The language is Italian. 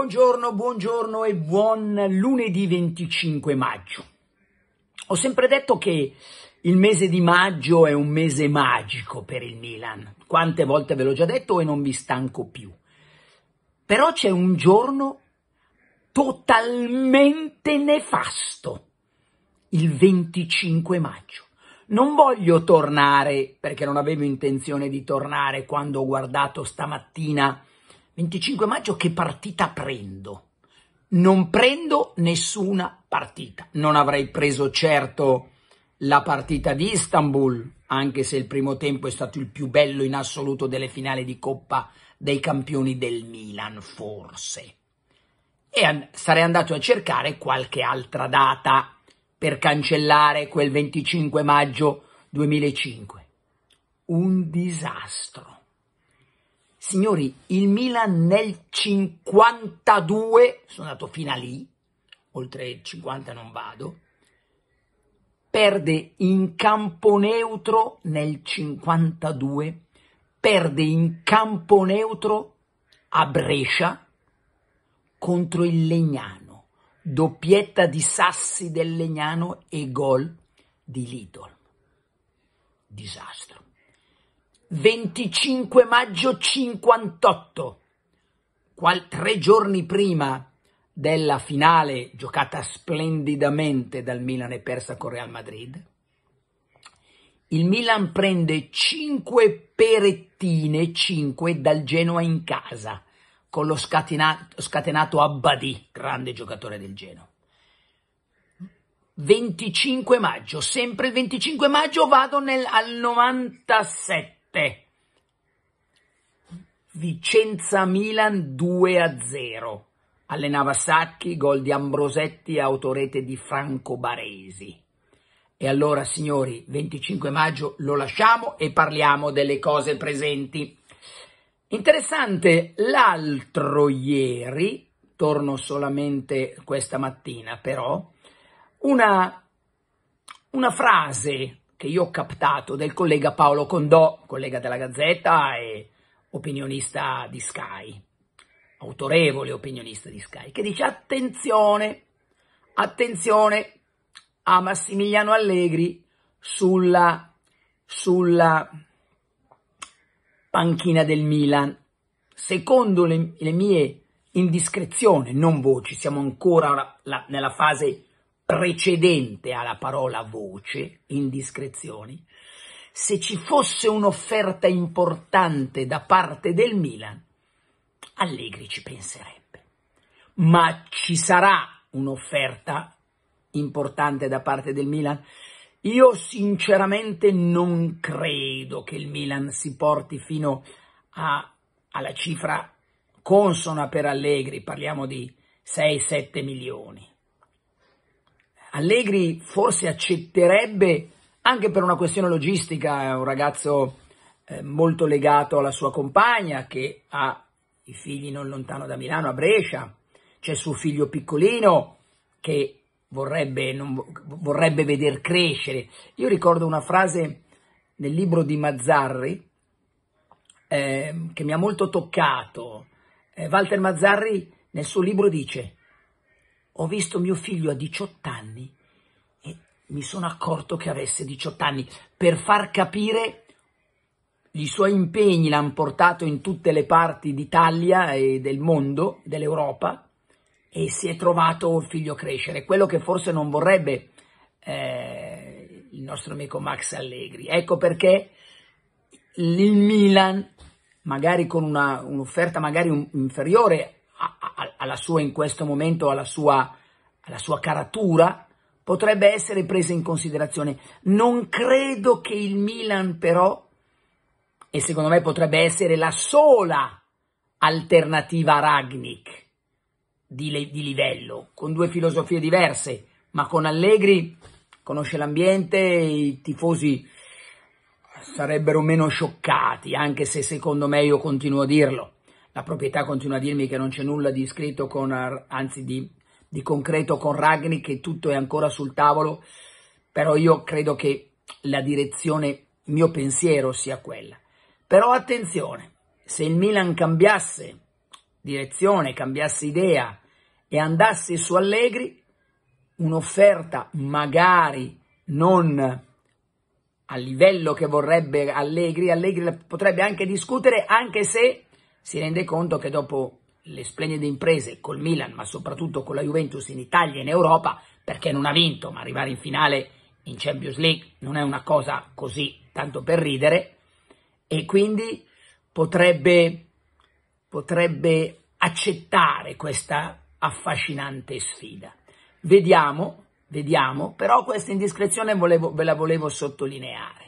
Buongiorno, buongiorno e buon lunedì 25 maggio. Ho sempre detto che il mese di maggio è un mese magico per il Milan. Quante volte ve l'ho già detto e non mi stanco più. Però c'è un giorno totalmente nefasto, il 25 maggio. Non voglio tornare, perché non avevo intenzione di tornare quando ho guardato stamattina 25 maggio che partita prendo? Non prendo nessuna partita. Non avrei preso certo la partita di Istanbul, anche se il primo tempo è stato il più bello in assoluto delle finali di Coppa dei Campioni del Milan, forse. E sarei andato a cercare qualche altra data per cancellare quel 25 maggio 2005. Un disastro. Signori, il Milan nel 52, sono andato fino a lì, oltre il 50 non vado, perde in campo neutro nel 52, perde in campo neutro a Brescia contro il Legnano, doppietta di Sassi del Legnano e gol di Lidl. Disastro. 25 maggio 58, qual, tre giorni prima della finale giocata splendidamente dal Milan e persa con Real Madrid, il Milan prende 5 perettine, 5 dal Genoa in casa, con lo scatenato, scatenato Abbadì, grande giocatore del Genoa. 25 maggio, sempre il 25 maggio vado nel, al 97 7. Vicenza-Milan 2-0. a Allenava Sacchi, gol di Ambrosetti, autorete di Franco Baresi. E allora, signori, 25 maggio lo lasciamo e parliamo delle cose presenti. Interessante, l'altro ieri, torno solamente questa mattina però, una, una frase che io ho captato del collega Paolo Condò, collega della Gazzetta e opinionista di Sky, autorevole opinionista di Sky, che dice attenzione, attenzione a Massimiliano Allegri sulla, sulla panchina del Milan. Secondo le, le mie indiscrezioni, non voci, siamo ancora la, nella fase precedente alla parola voce, indiscrezioni, se ci fosse un'offerta importante da parte del Milan, Allegri ci penserebbe. Ma ci sarà un'offerta importante da parte del Milan? Io sinceramente non credo che il Milan si porti fino a, alla cifra consona per Allegri, parliamo di 6-7 milioni. Allegri forse accetterebbe, anche per una questione logistica, è eh, un ragazzo eh, molto legato alla sua compagna che ha i figli non lontano da Milano, a Brescia, c'è suo figlio piccolino che vorrebbe, non, vorrebbe veder crescere. Io ricordo una frase nel libro di Mazzarri eh, che mi ha molto toccato. Eh, Walter Mazzarri nel suo libro dice ho visto mio figlio a 18 anni e mi sono accorto che avesse 18 anni per far capire i suoi impegni l'hanno portato in tutte le parti d'Italia e del mondo, dell'Europa, e si è trovato il figlio crescere, quello che forse non vorrebbe eh, il nostro amico Max Allegri. Ecco perché il Milan, magari con un'offerta magari un, inferiore alla sua in questo momento, alla sua, alla sua caratura, potrebbe essere presa in considerazione. Non credo che il Milan però, e secondo me potrebbe essere la sola alternativa a Ragnik di, di livello, con due filosofie diverse, ma con Allegri conosce l'ambiente, i tifosi sarebbero meno scioccati, anche se secondo me io continuo a dirlo la proprietà continua a dirmi che non c'è nulla di scritto, con, anzi di, di concreto con Ragni, che tutto è ancora sul tavolo, però io credo che la direzione, il mio pensiero sia quella. Però attenzione, se il Milan cambiasse direzione, cambiasse idea e andasse su Allegri, un'offerta magari non a livello che vorrebbe Allegri, Allegri potrebbe anche discutere anche se si rende conto che dopo le splendide imprese col Milan, ma soprattutto con la Juventus in Italia e in Europa, perché non ha vinto, ma arrivare in finale in Champions League non è una cosa così tanto per ridere, e quindi potrebbe, potrebbe accettare questa affascinante sfida. Vediamo, vediamo, però questa indiscrezione volevo, ve la volevo sottolineare.